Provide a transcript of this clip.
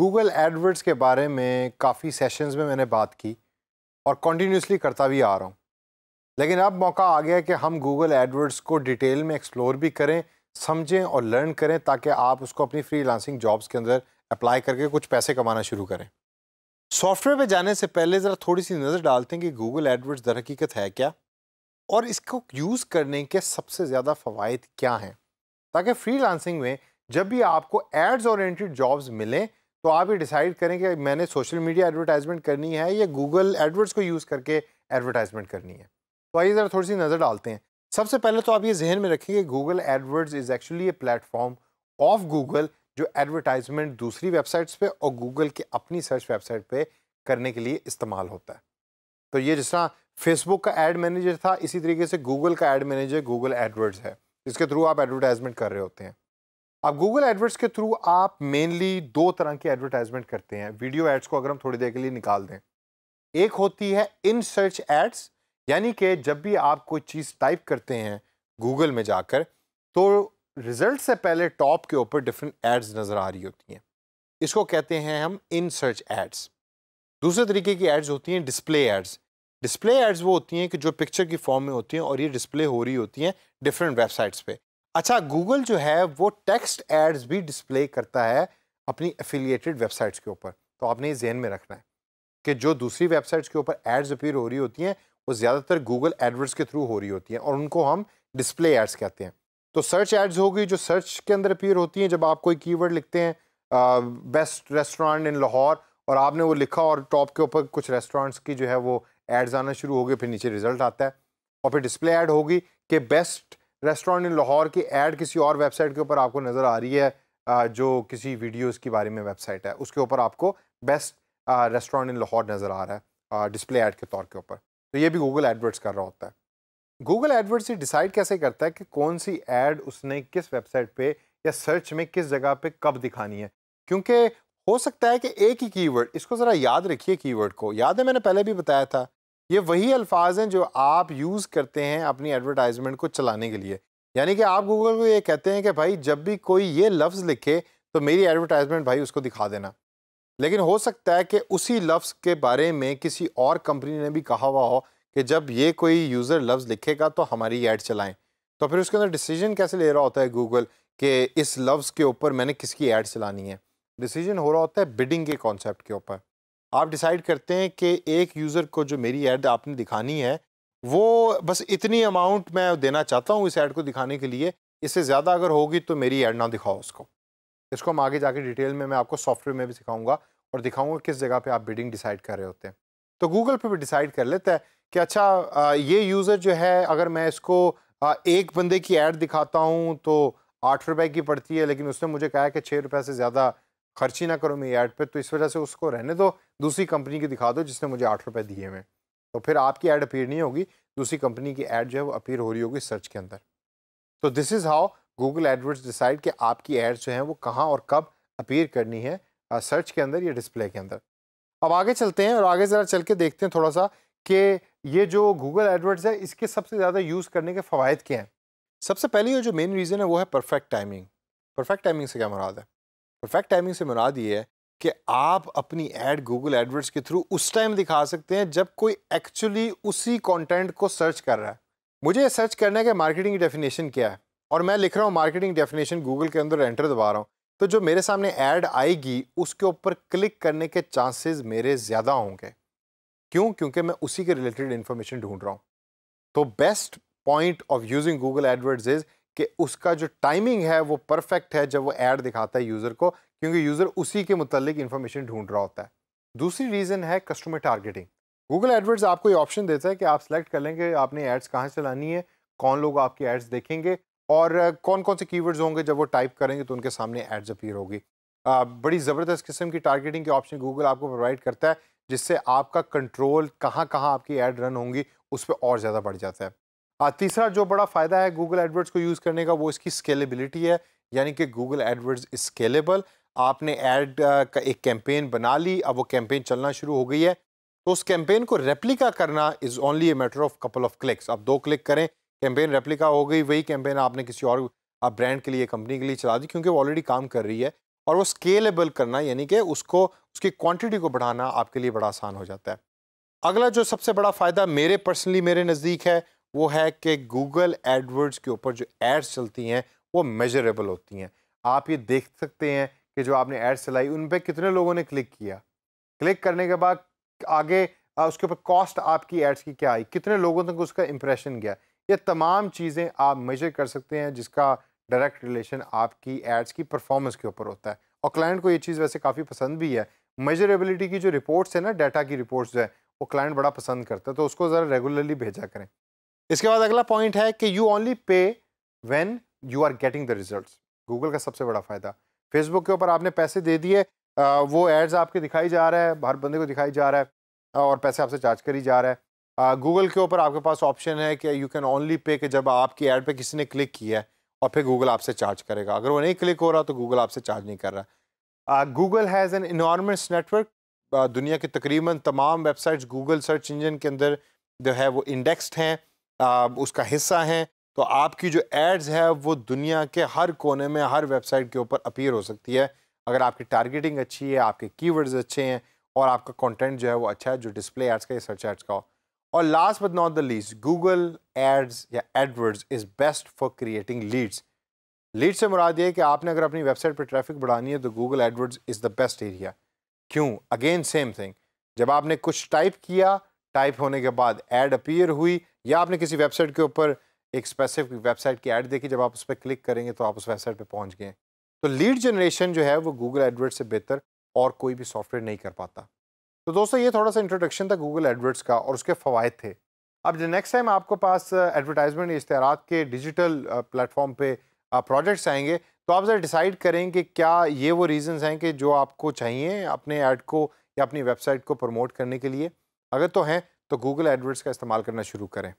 Google AdWords के बारे में काफ़ी सेशंस में मैंने बात की और कंटिन्यूसली करता भी आ रहा हूँ लेकिन अब मौका आ गया कि हम गूगल एडवर्ड्स को डिटेल में एक्सप्लोर भी करें समझें और लर्न करें ताकि आप उसको अपनी लांसिंग जॉब्स के अंदर अप्लाई करके कुछ पैसे कमाना शुरू करें सॉफ्टवेयर पे जाने से पहले ज़रा थोड़ी सी नज़र डालते हैं कि गूगल एडवर्ड्स दर हकीकत है क्या और इसको यूज़ करने के सबसे ज़्यादा फ़वाद क्या हैं ताकि फ्री में जब भी आपको एड्स और जॉब्स मिलें तो आप ये डिसाइड करें कि मैंने सोशल मीडिया एडवर्टाइजमेंट करनी है या गूगल एडवर्ड्स को यूज़ करके एडवर्टाइजमेंट करनी है तो आइए ज़रा थोड़ी सी नज़र डालते हैं सबसे पहले तो आप ये जहन में रखें कि Google AdWords is actually a platform of Google जो एडवर्टाइजमेंट दूसरी वेबसाइट्स पे और गूगल के अपनी सर्च वेबसाइट पे करने के लिए इस्तेमाल होता है तो ये जिस तरह फेसबुक का एड मैनेजर था इसी तरीके से गूगल का एड मैनेजर गूगल एडवर्ड्स है जिसके थ्रू आप एडवर्टाइजमेंट कर रहे होते हैं अब गूगल एडवर्ट्स के थ्रू आप मेनली दो तरह की एडवर्टाइजमेंट करते हैं वीडियो एड्स को अगर हम थोड़ी देर के लिए निकाल दें एक होती है इन सर्च एड्स यानी कि जब भी आप कोई चीज़ टाइप करते हैं गूगल में जाकर तो रिजल्ट से पहले टॉप के ऊपर डिफरेंट एड्स नज़र आ रही होती हैं इसको कहते हैं हम इन सर्च एड्स दूसरे तरीके की एड्स होती हैं डिस्प्ले एड्स डिस्प्ले एड्स वो होती हैं कि जो पिक्चर की फॉर्म में होती हैं और ये डिस्प्ले हो रही होती हैं डिफरेंट वेबसाइट्स पे अच्छा गूगल जो है वो टेक्स्ट एड्स भी डिस्प्ले करता है अपनी एफिलिएटेड वेबसाइट्स के ऊपर तो आपने ये जहन में रखना है कि जो दूसरी वेबसाइट्स के ऊपर एड्स अपीयर हो रही होती हैं वो ज़्यादातर गूगल एडवर्ड्स के थ्रू हो रही होती हैं और उनको हम डिस्प्ले एड्स कहते हैं तो सर्च एड्स होगी जो सर्च के अंदर अपीयर होती हैं जब आप कोई कीवर्ड लिखते हैं बेस्ट रेस्टोरेंट इन लाहौर और आपने वो लिखा और टॉप के ऊपर कुछ रेस्टोरेंट्स की जो है वो एड्स आना शुरू हो गए फिर नीचे रिजल्ट आता है और फिर डिस्प्ले ऐड होगी कि बेस्ट रेस्टोरेंट इन लाहौर की एड किसी और वेबसाइट के ऊपर आपको नज़र आ रही है जो किसी वीडियोस के बारे में वेबसाइट है उसके ऊपर आपको बेस्ट रेस्टोरेंट इन लाहौर नज़र आ रहा है डिस्प्ले ऐड के तौर के ऊपर तो ये भी गूगल एडवर्ट्स कर रहा होता है गूगल एडवर्ट्स ये डिसाइड कैसे करता है कि कौन सी एड उसने किस वेबसाइट पे या सर्च में किस जगह पे कब दिखानी है क्योंकि हो सकता है कि एक ही कीवर्ड इसको ज़रा याद रखिए कीवर्ड को याद है मैंने पहले भी बताया था ये वही अल्फाज हैं जो आप यूज़ करते हैं अपनी एडवर्टाइजमेंट को चलाने के लिए यानी कि आप गूगल को ये कहते हैं कि भाई जब भी कोई ये लफ्ज़ लिखे तो मेरी एडवर्टाइजमेंट भाई उसको दिखा देना लेकिन हो सकता है कि उसी लफ्ज़ के बारे में किसी और कंपनी ने भी कहा हुआ हो कि जब ये कोई यूज़र लफ्ज़ लिखेगा तो हमारी ऐड चलाएं तो फिर उसके अंदर डिसीजन कैसे ले रहा होता है गूगल कि इस लफ्ज़ के ऊपर मैंने किसकी ऐड चलानी है डिसीजन हो रहा होता है बिडिंग के कॉन्सेप्ट के ऊपर आप डिसाइड करते हैं कि एक यूज़र को जो मेरी ऐड आपने दिखानी है वो बस इतनी अमाउंट मैं देना चाहता हूँ इस ऐड को दिखाने के लिए इससे ज़्यादा अगर होगी तो मेरी ऐड ना दिखाओ उसको इसको हम आगे जाके डिटेल में मैं आपको सॉफ्टवेयर में भी सिखाऊंगा और दिखाऊंगा किस जगह पे आप बिडिंग डिसाइड कर रहे होते हैं तो गूगल पे भी डिसाइड कर लेता है कि अच्छा ये यूज़र जो है अगर मैं इसको एक बंदे की ऐड दिखाता हूँ तो आठ रुपए की पड़ती है लेकिन उसने मुझे कहा कि छः रुपए से ज़्यादा खर्च ही ना करो मेरी ऐड पे तो इस वजह से उसको रहने दो दूसरी कंपनी की दिखा दो जिसने मुझे आठ रुपये दिए हुए तो फिर आपकी ऐड अपीयर नहीं होगी दूसरी कंपनी की ऐड जो है वो अपीयर हो रही होगी सर्च के अंदर तो this is how Google AdWords decide कि आपकी एड्स जो हैं वो कहाँ और कब अपीयर करनी है सर्च के अंदर या डिस्प्ले के अंदर अब आगे चलते हैं और आगे ज़रा चल के देखते हैं थोड़ा सा कि ये जो गूगल एडवर्ड्स है इसके सबसे ज़्यादा यूज़ करने के फ़वाद क्या हैं सबसे पहले जो मेन रीज़न है वो है परफेक्ट टाइमिंग परफेक्ट टाइमिंग से क्या मुराद है परफेक्ट टाइमिंग से मुराद ये है कि आप अपनी एड गूगल एडवर्ड्स के थ्रू उस टाइम दिखा सकते हैं जब कोई एक्चुअली उसी कंटेंट को सर्च कर रहा है मुझे सर्च करना है कि मार्केटिंग की डेफिनेशन क्या है और मैं लिख रहा हूँ मार्केटिंग डेफिनेशन गूगल के अंदर एंटर दबा रहा हूँ तो जो मेरे सामने ऐड आएगी उसके ऊपर क्लिक करने के चांसेस मेरे ज़्यादा होंगे क्यों क्योंकि मैं उसी के रिलेटेड इन्फॉर्मेशन ढूंढ रहा हूँ तो best point of using Google AdWords is कि उसका जो टाइमिंग है वो परफेक्ट है जब वो ऐड दिखाता है यूज़र को क्योंकि यूज़र उसी के मुतलिक इन्फॉर्मेशन ढूंढ रहा होता है दूसरी रीज़न है कस्टमर टारगेटिंग गूगल एडवर्ड्स आपको ये ऑप्शन देता है कि आप सेलेक्ट कर लेंगे आपने एड्स कहाँ से लानी है कौन लोग आपकी एड्स देखेंगे और कौन कौन से कीवर्ड्स होंगे जब वो टाइप करेंगे तो उनके सामने एड्स अपीयर होगी बड़ी ज़बरदस्त किस्म की टारगेटिंग के ऑप्शन गूगल आपको प्रोवाइड करता है जिससे आपका कंट्रोल कहाँ कहाँ आपकी एड रन होंगी उस पर और ज़्यादा बढ़ जाता है हाँ, तीसरा जो बड़ा फ़ायदा है गूगल एडवर्ड्स को यूज़ करने का वो इसकी स्केलेबिलिटी है यानी कि गूगल एडवर्ड्स स्केलेबल आपने एड का एक कैंपेन बना ली अब वो कैंपेन चलना शुरू हो गई है तो उस कैंपेन को रेप्लिका करना is only a matter of couple of clicks आप दो क्लिक करें कैंपेन रेप्लिका हो गई वही कैंपेन आपने किसी और आप ब्रांड के लिए कंपनी के लिए चला दी क्योंकि वो ऑलरेडी काम कर रही है और वो स्केलेबल करना यानी कि उसको उसकी क्वांटिटी को बढ़ाना आपके लिए बड़ा आसान हो जाता है अगला जो सबसे बड़ा फ़ायदा मेरे पर्सनली मेरे नज़दीक है वो है कि गूगल एडवर्ड्स के ऊपर जो एड्स चलती हैं वो मेजरेबल होती हैं आप ये देख सकते हैं कि जो आपने एड्स चलाई उन पर कितने लोगों ने क्लिक किया क्लिक करने के बाद आगे उसके ऊपर कॉस्ट आपकी एड्स की क्या आई कितने लोगों तक उसका इंप्रेशन गया ये तमाम चीज़ें आप मेजर कर सकते हैं जिसका डायरेक्ट रिलेशन आपकी एड्स की परफॉर्मेंस के ऊपर होता है और क्लाइंट को ये चीज़ वैसे काफ़ी पसंद भी है मेजरेबिलिटी की जो रिपोर्ट्स है ना डाटा की रिपोर्ट्स जो है वो क्लाइंट बड़ा पसंद करता है तो उसको ज़रा रेगुलरली भेजा करें इसके बाद अगला पॉइंट है कि you only pay when you are getting the results Google का सबसे बड़ा फ़ायदा फेसबुक के ऊपर आपने पैसे दे दिए वो एड्स आपके दिखाई जा रहा है हर बंदे को दिखाई जा रहा है और पैसे आपसे चार्ज करी जा रहा है गूगल के ऊपर आपके पास ऑप्शन है कि यू कैन ओनली पे कि जब आपकी एड पे किसी ने क्लिक किया है और फिर गूगल आपसे चार्ज करेगा अगर वो नहीं क्लिक हो रहा तो गूगल आपसे चार्ज नहीं कर रहा Google has an enormous network दुनिया के तकरीबन तमाम वेबसाइट्स गूगल सर्च इंजन के अंदर जो है वो इंडेक्सड हैं आ, उसका हिस्सा हैं तो आपकी जो एड्स है वो दुनिया के हर कोने में हर वेबसाइट के ऊपर अपीयर हो सकती है अगर आपकी टारगेटिंग अच्छी है आपके कीवर्ड्स अच्छे हैं और आपका कंटेंट जो है वो अच्छा है जो डिस्प्ले एड्स का या सर्च एड्स का हो और लास्ट बट नॉट द लीड्स गूगल एड्स या AdWords is best for creating leads lead से मुराद ये कि आपने अगर अपनी वेबसाइट पर ट्रैफिक बढ़ानी है तो Google AdWords is the best area क्यों अगेन सेम थिंग जब आपने कुछ टाइप किया टाइप होने के बाद एड अपीयर हुई या आपने किसी वेबसाइट के ऊपर एक स्पेसिफिक वेबसाइट की ऐड देखी जब आप उस पर क्लिक करेंगे तो आप उस वेबसाइट पर पहुँच गए तो लीड जनरेशन जो है वो गूगल एडवर्ड से बेहतर और कोई भी सॉफ्टवेयर नहीं कर पाता तो दोस्तों ये थोड़ा सा इंट्रोडक्शन था गूगल एडवर्ड्स का और उसके फ़वाद थे अब जो नेक्स्ट टाइम आपको पास एडवर्टाइजमेंट uh, इश्तहारात के डिजिटल प्लेटफॉर्म uh, पे प्रोजेक्ट्स uh, आएंगे तो आप ज़रा डिसाइड करें कि क्या ये वो रीजंस हैं कि जो आपको चाहिए अपने ऐड को या अपनी वेबसाइट को प्रमोट करने के लिए अगर तो हैं तो गूगल एडवर्ड्स का इस्तेमाल करना शुरू करें